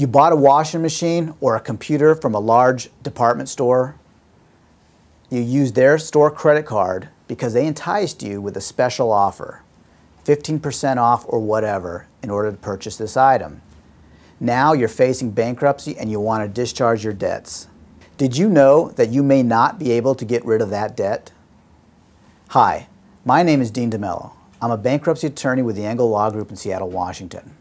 you bought a washing machine or a computer from a large department store, you used their store credit card because they enticed you with a special offer, 15% off or whatever, in order to purchase this item. Now you're facing bankruptcy and you want to discharge your debts. Did you know that you may not be able to get rid of that debt? Hi, my name is Dean DeMello. I'm a bankruptcy attorney with the Engel Law Group in Seattle, Washington.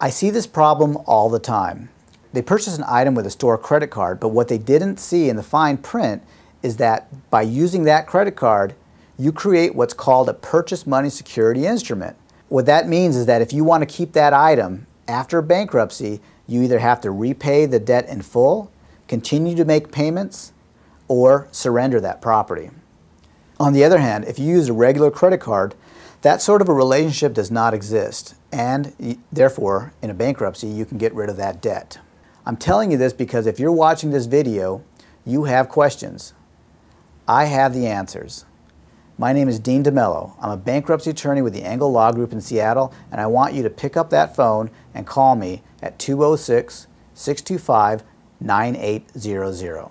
I see this problem all the time. They purchase an item with a store credit card, but what they didn't see in the fine print is that by using that credit card, you create what's called a purchase money security instrument. What that means is that if you want to keep that item after bankruptcy, you either have to repay the debt in full, continue to make payments, or surrender that property. On the other hand, if you use a regular credit card, that sort of a relationship does not exist, and therefore, in a bankruptcy, you can get rid of that debt. I'm telling you this because if you're watching this video, you have questions. I have the answers. My name is Dean DeMello. I'm a bankruptcy attorney with the Angle Law Group in Seattle, and I want you to pick up that phone and call me at 206 625 9800.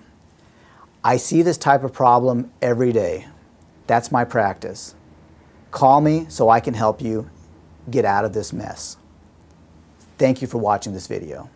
I see this type of problem every day. That's my practice. Call me so I can help you get out of this mess. Thank you for watching this video.